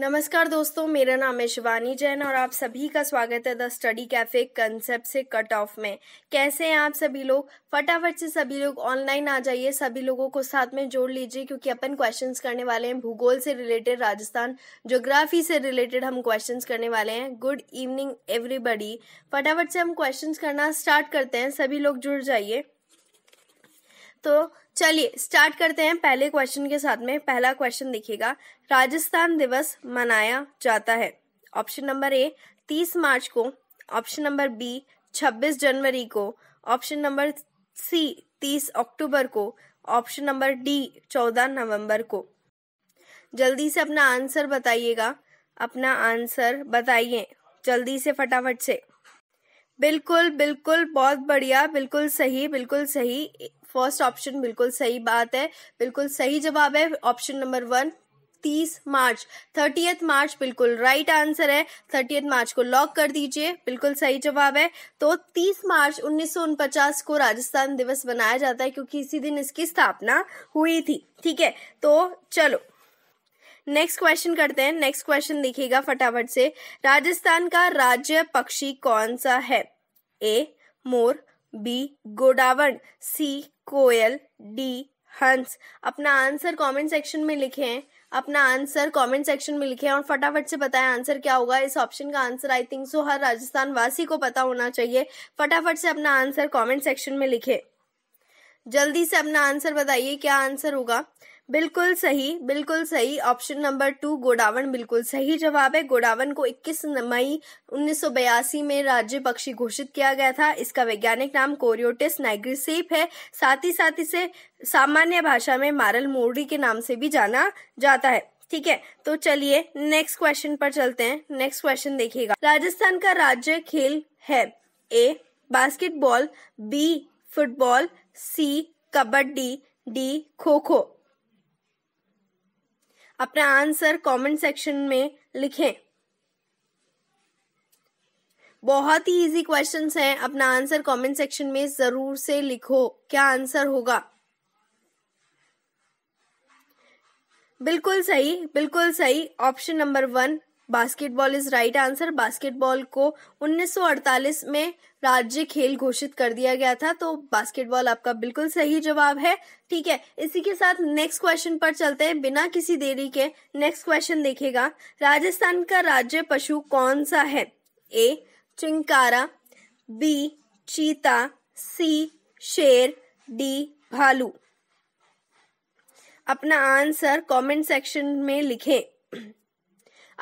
नमस्कार दोस्तों मेरा नाम है शिवानी जैन और आप सभी का स्वागत है द स्टडी कैफे कंसेप्ट से कट ऑफ में कैसे हैं आप सभी लोग फटाफट से सभी लोग ऑनलाइन आ जाइए सभी लोगों को साथ में जोड़ लीजिए क्योंकि अपन क्वेश्चंस करने वाले हैं भूगोल से रिलेटेड राजस्थान ज्योग्राफी से रिलेटेड हम क्वेश्चन करने वाले हैं गुड इवनिंग एवरीबडी फटाफट से हम क्वेश्चन करना स्टार्ट करते हैं सभी लोग जुड़ जाइए तो चलिए स्टार्ट करते हैं पहले क्वेश्चन के साथ में पहला क्वेश्चन देखिएगा राजस्थान दिवस मनाया जाता है ऑप्शन नंबर ए तीस मार्च को ऑप्शन नंबर बी छब्बीस जनवरी को ऑप्शन नंबर सी तीस अक्टूबर को ऑप्शन नंबर डी चौदह नवंबर को जल्दी से अपना आंसर बताइएगा अपना आंसर बताइए जल्दी से फटाफट से बिल्कुल बिल्कुल बहुत बढ़िया बिल्कुल सही बिल्कुल सही फर्स्ट ऑप्शन बिल्कुल सही बात है बिल्कुल सही जवाब है ऑप्शन नंबर वन तीस मार्च थर्टीथ मार्च बिल्कुल राइट आंसर है थर्टीथ मार्च को लॉक कर दीजिए बिल्कुल सही जवाब है तो तीस मार्च उन्नीस को राजस्थान दिवस बनाया जाता है क्योंकि इसी दिन इसकी स्थापना हुई थी ठीक है तो चलो नेक्स्ट क्वेश्चन करते हैं नेक्स्ट क्वेश्चन देखिएगा फटाफट से राजस्थान का राज्य पक्षी कौन सा है ए मोर बी गोडावन सी कोयल डी हंस अपना आंसर कमेंट सेक्शन में लिखें अपना आंसर कमेंट सेक्शन में लिखें और फटाफट से बताएं आंसर क्या होगा इस ऑप्शन का आंसर आई थिंक सो हर राजस्थान वासी को पता होना चाहिए फटाफट से अपना आंसर कमेंट सेक्शन में लिखें जल्दी से अपना आंसर बताइए क्या आंसर होगा बिल्कुल सही बिल्कुल सही ऑप्शन नंबर टू गोडावन बिल्कुल सही जवाब है गोडावन को 21 मई 1982 में राज्य पक्षी घोषित किया गया था इसका वैज्ञानिक नाम कोरियोटिस नाइग्रिसेप है साथ ही साथ इसे सामान्य भाषा में मारल मोरी के नाम से भी जाना जाता है ठीक है तो चलिए नेक्स्ट क्वेश्चन पर चलते हैं नेक्स्ट क्वेश्चन देखिएगा राजस्थान का राज्य खेल है A basketball B football C kabaddi D kho kho अपना आंसर कमेंट सेक्शन में लिखें बहुत ही इजी क्वेश्चंस हैं अपना आंसर कमेंट सेक्शन में जरूर से लिखो क्या आंसर होगा बिल्कुल सही बिल्कुल सही option number one basketball is right answer basketball को 1948 में राज्य खेल घोषित कर दिया गया था तो बास्केटबॉल आपका बिल्कुल सही जवाब है ठीक है इसी के साथ नेक्स्ट क्वेश्चन पर चलते हैं बिना किसी देरी के नेक्स्ट क्वेश्चन देखेगा राजस्थान का राज्य पशु कौन सा है ए चिंकारा बी चीता सी शेर डी भालू अपना आंसर कमेंट सेक्शन में लिखें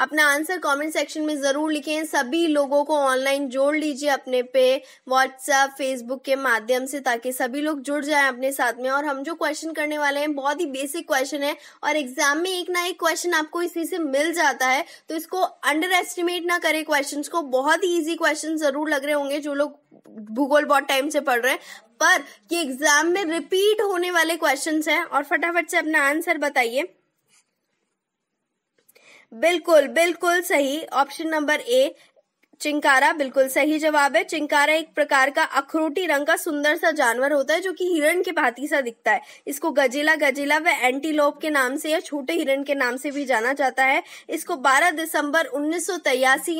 अपना आंसर कमेंट सेक्शन में ज़रूर लिखें सभी लोगों को ऑनलाइन जोड़ लीजिए अपने पे व्हाट्सएप फेसबुक के माध्यम से ताकि सभी लोग जुड़ जाएं अपने साथ में और हम जो क्वेश्चन करने वाले हैं बहुत ही बेसिक क्वेश्चन है और एग्जाम में एक ना एक क्वेश्चन आपको इसी से मिल जाता है तो इसको अंडर एस्टिमेट ना करें क्वेश्चन को बहुत ही ईजी क्वेश्चन ज़रूर लग रहे होंगे जो लोग भूगोल बहुत टाइम से पढ़ रहे हैं पर ये एग्जाम में रिपीट होने वाले क्वेश्चंस हैं और फटाफट से अपना आंसर बताइए बिल्कुल बिल्कुल सही ऑप्शन नंबर ए चिंकारा बिल्कुल सही जवाब है चिंकारा एक प्रकार का अखरोटी रंग का सुंदर सा जानवर होता है जो कि हिरण के भांति सा दिखता है इसको गजेला गजेला व एंटीलोप के नाम से या छोटे हिरण के नाम से भी जाना जाता है इसको 12 दिसंबर उन्नीस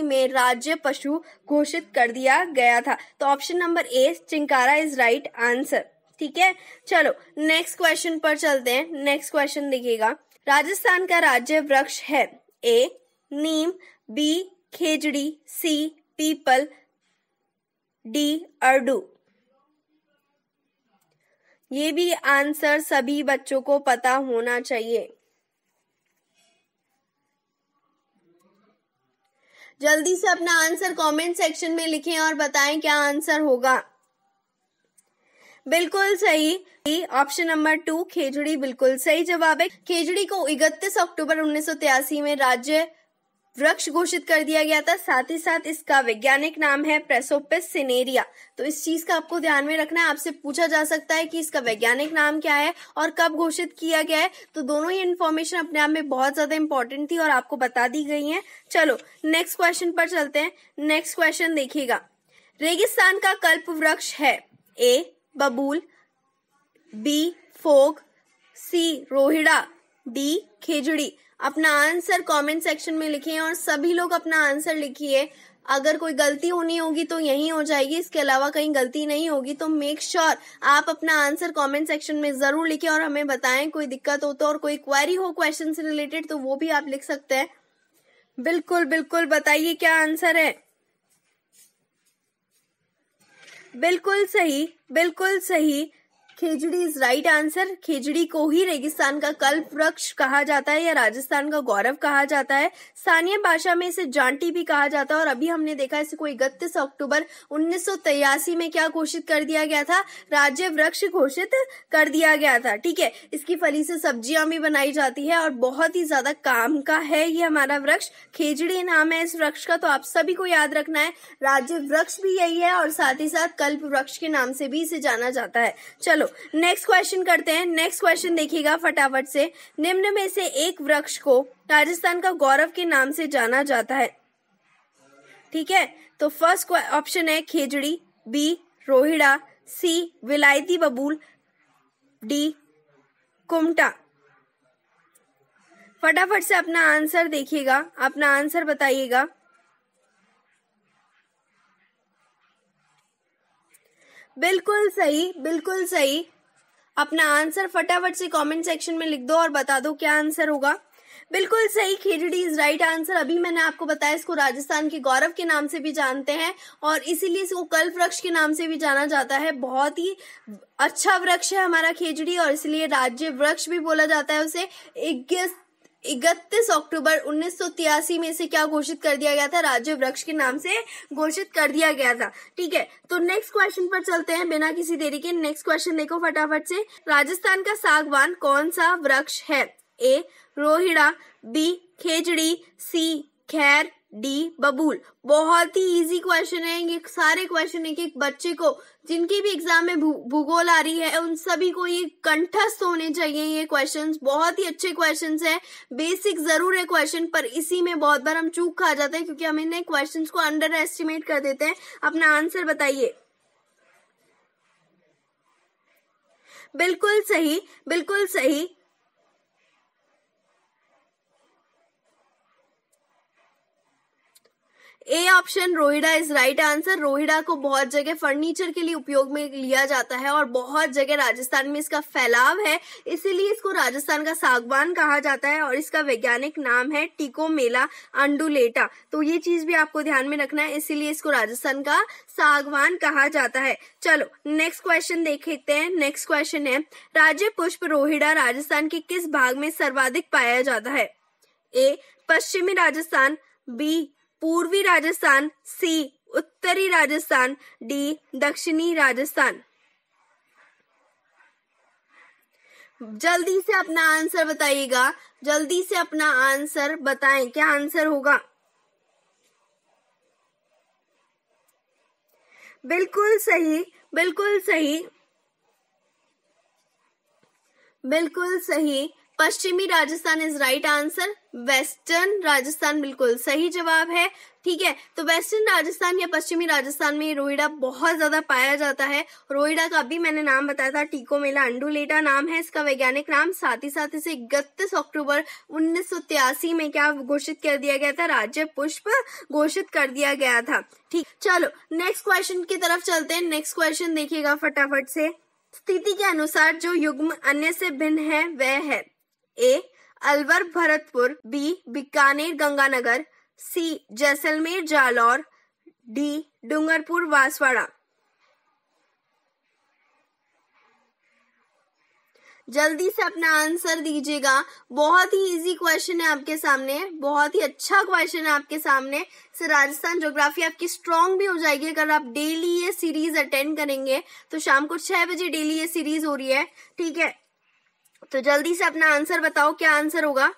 में राज्य पशु घोषित कर दिया गया था तो ऑप्शन नंबर ए चिंकारा इज राइट आंसर ठीक है चलो नेक्स्ट क्वेश्चन पर चलते हैं नेक्स्ट क्वेश्चन देखिएगा राजस्थान का राज्य वृक्ष है ए नीम बी खेजड़ी सी पीपल डी अर्डू ये भी आंसर सभी बच्चों को पता होना चाहिए जल्दी से अपना आंसर कमेंट सेक्शन में लिखें और बताएं क्या आंसर होगा बिल्कुल सही ऑप्शन नंबर टू खेजड़ी बिल्कुल सही जवाब है खेजड़ी को इकतीस अक्टूबर उन्नीस में राज्य वृक्ष घोषित कर दिया गया था साथ ही साथ इसका वैज्ञानिक नाम है प्रेसोपिस सिनेरिया तो इस चीज का आपको ध्यान में रखना है आपसे पूछा जा सकता है कि इसका वैज्ञानिक नाम क्या है और कब घोषित किया गया है तो दोनों ही इन्फॉर्मेशन अपने आप में बहुत ज्यादा इंपॉर्टेंट थी और आपको बता दी गई है चलो नेक्स्ट क्वेश्चन पर चलते हैं नेक्स्ट क्वेश्चन देखिएगा रेगिस्तान का कल्प वृक्ष है ए बबूल बी फोग सी रोहिड़ा डी खेजड़ी अपना आंसर कमेंट सेक्शन में लिखिए और सभी लोग अपना आंसर लिखिए अगर कोई गलती होनी होगी तो यही हो जाएगी इसके अलावा कहीं गलती नहीं होगी तो मेक श्योर sure आप अपना आंसर कमेंट सेक्शन में जरूर लिखे और हमें बताएं कोई दिक्कत हो तो और कोई क्वेरी हो क्वेश्चन से रिलेटेड तो वो भी आप लिख सकते हैं बिल्कुल बिल्कुल बताइए क्या आंसर है बिल्कुल सही बिल्कुल सही खेजड़ी इज राइट आंसर खेजड़ी को ही रेगिस्तान का कल्प वृक्ष कहा जाता है या राजस्थान का गौरव कहा जाता है स्थानीय भाषा में इसे जांटी भी कहा जाता है और अभी हमने देखा इसे कोई इकतीस अक्टूबर उन्नीस में क्या घोषित कर दिया गया था राज्य वृक्ष घोषित कर दिया गया था ठीक है इसकी फली से सब्जियां भी बनाई जाती है और बहुत ही ज्यादा काम का है ये हमारा वृक्ष खेजड़ी नाम है इस वृक्ष का तो आप सभी को याद रखना है राज्य वृक्ष भी यही है और साथ ही साथ कल्प वृक्ष के नाम से भी इसे जाना जाता है चलो नेक्स्ट क्वेश्चन करते हैं नेक्स्ट क्वेश्चन देखिएगा फटाफट से निम्न में से एक वृक्ष को राजस्थान का गौरव के नाम से जाना जाता है ठीक है तो फर्स्ट ऑप्शन है खेजड़ी बी रोहिड़ा सी विलायती बबूल डी कुमटा फटाफट से अपना आंसर देखिएगा अपना आंसर बताइएगा बिल्कुल सही बिल्कुल सही अपना आंसर फटाफट से कमेंट सेक्शन में लिख दो और बता दो क्या आंसर होगा बिल्कुल सही खिचड़ी इज राइट आंसर अभी मैंने आपको बताया इसको राजस्थान के गौरव के नाम से भी जानते हैं और इसीलिए इसको कल्प वृक्ष के नाम से भी जाना जाता है बहुत ही अच्छा वृक्ष है हमारा खेजड़ी और इसलिए राज्य वृक्ष भी बोला जाता है उसे इकतीस अक्टूबर उन्नीस में से क्या घोषित कर दिया गया था राज्य वृक्ष के नाम से घोषित कर दिया गया था ठीक है तो नेक्स्ट क्वेश्चन पर चलते हैं बिना किसी देरी के नेक्स्ट क्वेश्चन देखो फटाफट से राजस्थान का सागवान कौन सा वृक्ष है ए रोहिड़ा बी खेजड़ी सी खैर डी बबूल बहुत ही इजी क्वेश्चन है ये सारे क्वेश्चन है कि एक बच्चे को जिनकी भी एग्जाम में भूगोल आ रही है उन सभी को ये कंठस्थ होने चाहिए ये क्वेश्चंस बहुत ही अच्छे क्वेश्चंस हैं बेसिक जरूर है क्वेश्चन पर इसी में बहुत बार हम चूक खा जाते हैं क्योंकि हम इन क्वेश्चन को अंडर एस्टिमेट कर देते हैं अपना आंसर बताइए बिल्कुल सही बिल्कुल सही ए ऑप्शन रोहिडा इज राइट आंसर रोहिडा को बहुत जगह फर्नीचर के लिए उपयोग में लिया जाता है और बहुत जगह राजस्थान में इसका फैलाव है इसीलिए इसको राजस्थान का सागवान कहा जाता है और इसका वैज्ञानिक नाम है मेला अंडुलेटा तो ये चीज भी आपको ध्यान में रखना है इसीलिए इसको राजस्थान का सागवान कहा जाता है चलो नेक्स्ट क्वेश्चन देखते हैं नेक्स्ट क्वेश्चन है राज्य पुष्प रोहिडा राजस्थान के किस भाग में सर्वाधिक पाया जाता है ए पश्चिमी राजस्थान बी पूर्वी राजस्थान सी उत्तरी राजस्थान डी दक्षिणी राजस्थान जल्दी से अपना आंसर बताइएगा जल्दी से अपना आंसर बताएं क्या आंसर होगा बिल्कुल सही बिल्कुल सही बिल्कुल सही पश्चिमी Rajasthan is right answer western Rajasthan बिल्कुल सही जवाब है ठीक है तो वेस्टर्न राजस्थान या पश्चिमी राजस्थान में रोहिड़ा बहुत ज्यादा पाया जाता है रोहिड़ा का भी मैंने नाम बताया था टीको मेला अंडुलेटा नाम है इसका वैज्ञानिक नाम साथ ही साथ इसे इकतीस अक्टूबर उन्नीस में क्या घोषित कर दिया गया था राज्य पुष्प घोषित कर दिया गया था ठीक चलो नेक्स्ट क्वेश्चन की तरफ चलते हैं नेक्स्ट क्वेश्चन देखिएगा फटाफट से स्थिति के अनुसार जो युग्म अन्य से भिन्न है वह है A Alwar Bharatpur B Bikaner Ganganagar C Jaisalmer Jalore D Dungarpur Banswara जल्दी से अपना आंसर दीजिएगा बहुत ही इजी क्वेश्चन है आपके सामने बहुत ही अच्छा क्वेश्चन है आपके सामने से राजस्थान ज्योग्राफी आपकी स्ट्रांग भी हो जाएगी अगर आप डेली ये सीरीज अटेंड करेंगे तो शाम को छह बजे डेली ये सीरीज हो रही है ठीक है तो जल्दी से अपना आंसर बताओ क्या आंसर होगा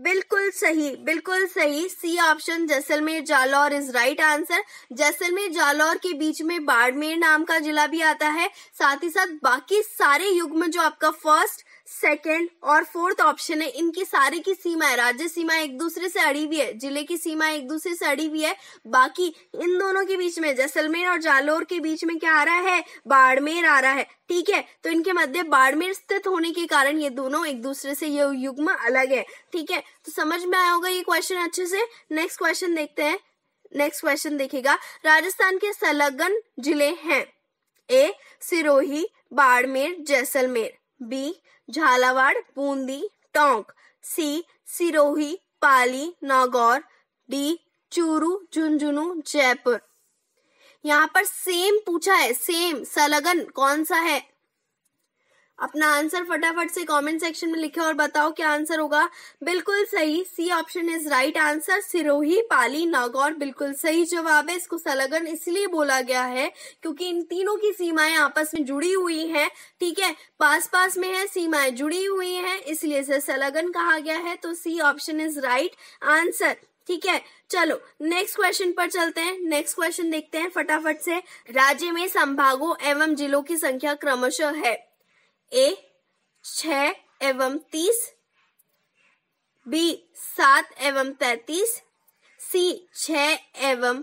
बिल्कुल सही बिल्कुल सही C option Jaisalmer Jalore is right answer Jaisalmer Jalore के बीच में बाड़मेर नाम का जिला भी आता है साथ ही साथ बाकी सारे युग में जो आपका फर्स्ट सेकेंड और फोर्थ ऑप्शन है इनकी सारी की सीमाएं राज्य सीमा एक दूसरे से अड़ी हुई है जिले की सीमा एक दूसरे से अड़ी हुई है बाकी इन दोनों के बीच में जैसलमेर और जालोर के बीच में क्या आ रहा है बाड़मेर आ रहा है ठीक है तो इनके मध्य बाड़मेर स्थित होने के कारण ये दोनों एक दूसरे से ये युग्म अलग है ठीक है तो समझ में आया होगा ये क्वेश्चन अच्छे से नेक्स्ट क्वेश्चन देखते हैं नेक्स्ट क्वेश्चन देखेगा राजस्थान के संलग्न जिले हैं A Sirohi Barmer Jaisalmer B Jhalawar Bundi Tonk C Sirohi Pali Nagaur D Churu Jhunjhunu Jaipur यहाँ पर सेम पूछा है सेम सलगन कौन सा है अपना आंसर फटाफट से कमेंट सेक्शन में लिखे और बताओ क्या आंसर होगा बिल्कुल सही C option is right answer Sirohi Pali Nagaur बिल्कुल सही जवाब है इसको सलगन इसलिए बोला गया है क्योंकि इन तीनों की सीमाएं आपस में जुड़ी हुई हैं ठीक है पास पास में है सीमाएं जुड़ी हुई हैं इसलिए इसे सलगन कहा गया है तो C option is right answer ठीक है चलो नेक्स्ट क्वेश्चन पर चलते हैं नेक्स्ट क्वेश्चन देखते हैं फटाफट से राज्य में संभागों एवं जिलों की संख्या क्रमशः है ए छ एवं तीस बी सात एवं तैतीस सी छ एवं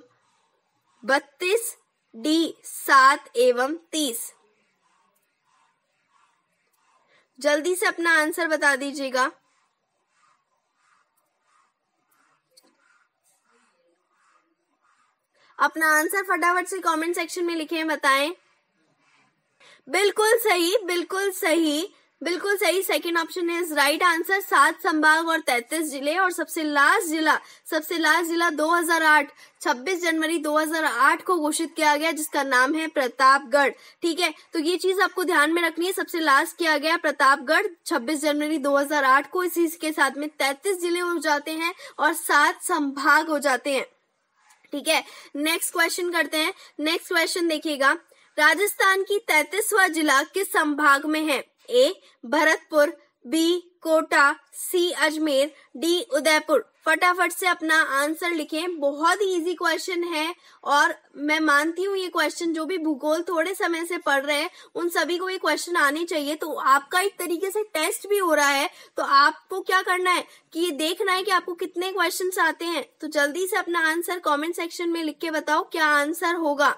बत्तीस डी सात एवं तीस जल्दी से अपना आंसर बता दीजिएगा अपना आंसर फटाफट से कमेंट सेक्शन में लिखें बताएं बिल्कुल सही बिल्कुल सही बिल्कुल सही second option is right answer सात संभाग और तैतीस जिले और सबसे लास्ट जिला सबसे लास्ट जिला 2008 26 जनवरी 2008 को घोषित किया गया जिसका नाम है प्रतापगढ़ ठीक है तो ये चीज आपको ध्यान में रखनी है सबसे लास्ट किया गया प्रतापगढ़ 26 जनवरी 2008 को इसी के साथ में 33 जिले हो जाते हैं और सात संभाग हो जाते हैं ठीक है नेक्स्ट क्वेश्चन करते हैं नेक्स्ट क्वेश्चन देखिएगा राजस्थान की तैतीसवा जिला किस संभाग में है A Bharatpur B Kota C Ajmer D Udaipur फटाफट से अपना आंसर लिखें बहुत ही इजी क्वेश्चन है और मैं मानती हूँ ये क्वेश्चन जो भी भूगोल थोड़े समय से पढ़ रहे हैं उन सभी को ये क्वेश्चन आने चाहिए तो आपका एक तरीके से टेस्ट भी हो रहा है तो आपको क्या करना है कि ये देखना है कि आपको कितने क्वेश्चन आते हैं तो जल्दी से अपना आंसर कॉमेंट सेक्शन में लिख के बताओ क्या आंसर होगा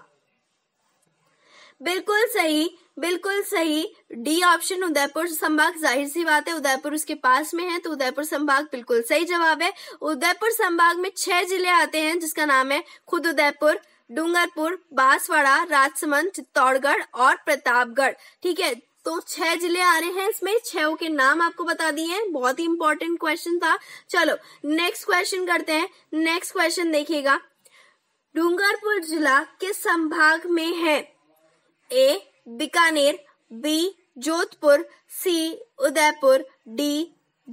बिल्कुल सही बिल्कुल सही डी ऑप्शन उदयपुर संभाग जाहिर सी बात है उदयपुर उसके पास में है तो उदयपुर संभाग बिल्कुल सही जवाब है उदयपुर संभाग में छह जिले आते हैं जिसका नाम है खुद उदयपुर डूंगरपुर बांसवाड़ा राजसमंद चित्तौड़गढ़ और प्रतापगढ़ ठीक है तो छह जिले आ रहे हैं इसमें छह के नाम आपको बता दिए हैं बहुत ही इंपॉर्टेंट क्वेश्चन था चलो नेक्स्ट क्वेश्चन करते हैं नेक्स्ट क्वेश्चन देखिएगा डूंगरपुर जिला किस संभाग में है A Bikaner B Jodhpur C Udaipur D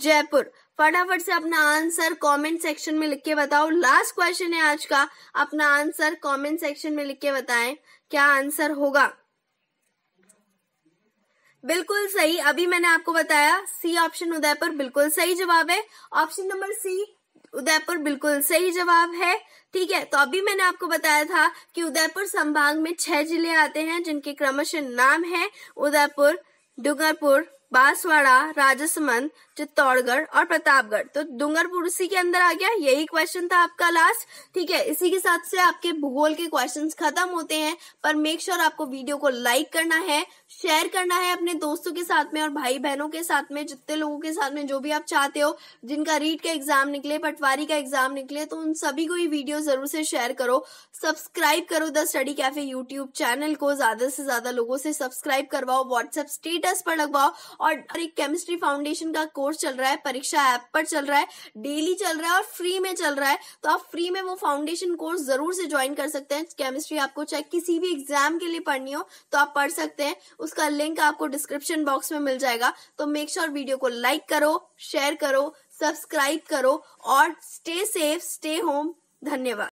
Jaipur फटाफट से अपना आंसर कमेंट सेक्शन में लिख के बताओ लास्ट क्वेश्चन है आज का अपना आंसर कमेंट सेक्शन में लिख के बताएं क्या आंसर होगा बिल्कुल सही अभी मैंने आपको बताया सी ऑप्शन उदयपुर बिल्कुल सही जवाब है ऑप्शन नंबर सी उदयपुर बिल्कुल सही जवाब है ठीक है तो अभी मैंने आपको बताया था कि उदयपुर संभाग में छह जिले आते हैं जिनके क्रमशः नाम है उदयपुर डूंगरपुर बांसवाड़ा राजसमंद चित्तौड़गढ़ और प्रतापगढ़ तो डूंगरपुर उसी के अंदर आ गया यही क्वेश्चन था आपका लास्ट ठीक है इसी के साथ से आपके भूगोल के क्वेश्चंस खत्म होते हैं पर मेक श्योर sure आपको वीडियो को लाइक करना है शेयर करना है अपने दोस्तों के साथ में और भाई बहनों के साथ में जितने लोगों के साथ में जो भी आप चाहते हो जिनका रीड का एग्जाम निकले पटवारी का एग्जाम निकले तो उन सभी को ये वीडियो जरूर से शेयर करो सब्सक्राइब करो the study cafe YouTube channel को ज्यादा से ज्यादा लोगों से सब्सक्राइब करवाओ व्हाट्सएप स्टेटस पर लगवाओ और एक केमिस्ट्री फाउंडेशन का कोर्स चल रहा है परीक्षा ऐप पर चल रहा है डेली चल रहा है और फ्री में चल रहा है तो आप फ्री में वो फाउंडेशन कोर्स जरूर से ज्वाइन कर सकते हैं केमिस्ट्री आपको चाहे किसी भी एग्जाम के लिए पढ़नी हो तो आप पढ़ सकते हैं उसका लिंक आपको डिस्क्रिप्शन बॉक्स में मिल जाएगा तो मेक श्योर sure वीडियो को लाइक करो शेयर करो सब्सक्राइब करो और स्टे सेफ स्टे होम धन्यवाद